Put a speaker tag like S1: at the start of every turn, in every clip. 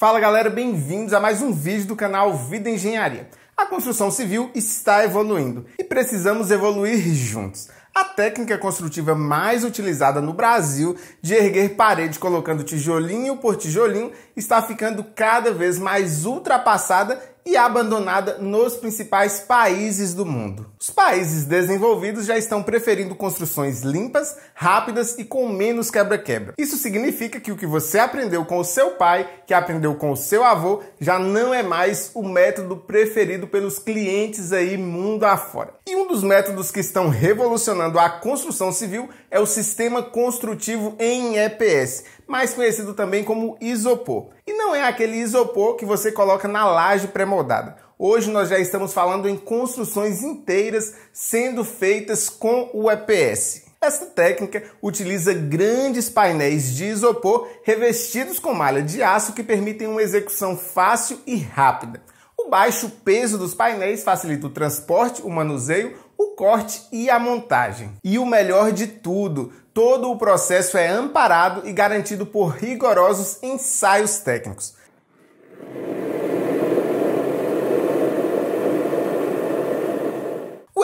S1: Fala galera, bem-vindos a mais um vídeo do canal Vida Engenharia. A construção civil está evoluindo e precisamos evoluir juntos. A técnica construtiva mais utilizada no Brasil de erguer parede colocando tijolinho por tijolinho está ficando cada vez mais ultrapassada e abandonada nos principais países do mundo. Os países desenvolvidos já estão preferindo construções limpas, rápidas e com menos quebra-quebra. Isso significa que o que você aprendeu com o seu pai, que aprendeu com o seu avô, já não é mais o método preferido pelos clientes aí mundo afora. E um dos métodos que estão revolucionando a construção civil é o sistema construtivo em EPS, mais conhecido também como isopor. E não é aquele isopor que você coloca na laje pré-moldada. Hoje nós já estamos falando em construções inteiras sendo feitas com o EPS. Esta técnica utiliza grandes painéis de isopor revestidos com malha de aço que permitem uma execução fácil e rápida. O baixo peso dos painéis facilita o transporte, o manuseio, o corte e a montagem. E o melhor de tudo, todo o processo é amparado e garantido por rigorosos ensaios técnicos.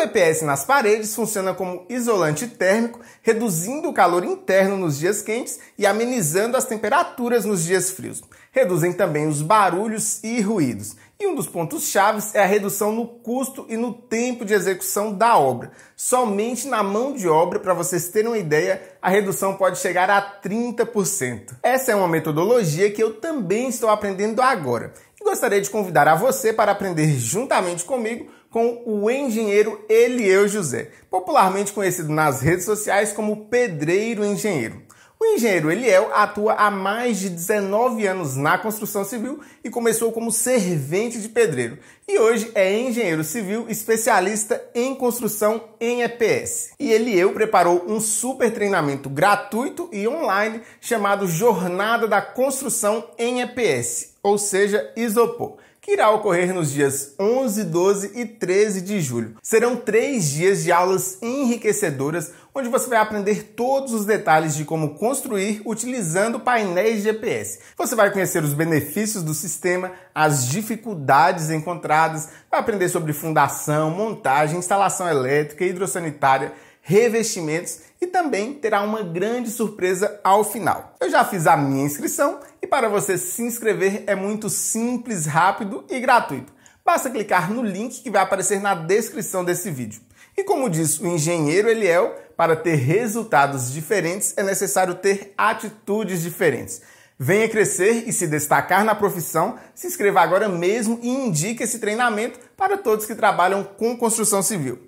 S1: EPS nas paredes funciona como isolante térmico, reduzindo o calor interno nos dias quentes e amenizando as temperaturas nos dias frios. Reduzem também os barulhos e ruídos. E um dos pontos chaves é a redução no custo e no tempo de execução da obra. Somente na mão de obra, para vocês terem uma ideia, a redução pode chegar a 30%. Essa é uma metodologia que eu também estou aprendendo agora gostaria de convidar a você para aprender juntamente comigo com o engenheiro Elieu José, popularmente conhecido nas redes sociais como Pedreiro Engenheiro. É o engenheiro Eliel atua há mais de 19 anos na construção civil e começou como servente de pedreiro. E hoje é engenheiro civil especialista em construção em EPS. E Eliel preparou um super treinamento gratuito e online chamado Jornada da Construção em EPS, ou seja, Isopor que irá ocorrer nos dias 11, 12 e 13 de julho. Serão três dias de aulas enriquecedoras, onde você vai aprender todos os detalhes de como construir utilizando painéis GPS. Você vai conhecer os benefícios do sistema, as dificuldades encontradas, vai aprender sobre fundação, montagem, instalação elétrica, hidrossanitária revestimentos e também terá uma grande surpresa ao final. Eu já fiz a minha inscrição e para você se inscrever é muito simples, rápido e gratuito. Basta clicar no link que vai aparecer na descrição desse vídeo. E como diz o engenheiro Eliel, para ter resultados diferentes é necessário ter atitudes diferentes. Venha crescer e se destacar na profissão, se inscreva agora mesmo e indique esse treinamento para todos que trabalham com construção civil.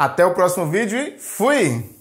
S1: Até o próximo vídeo e fui!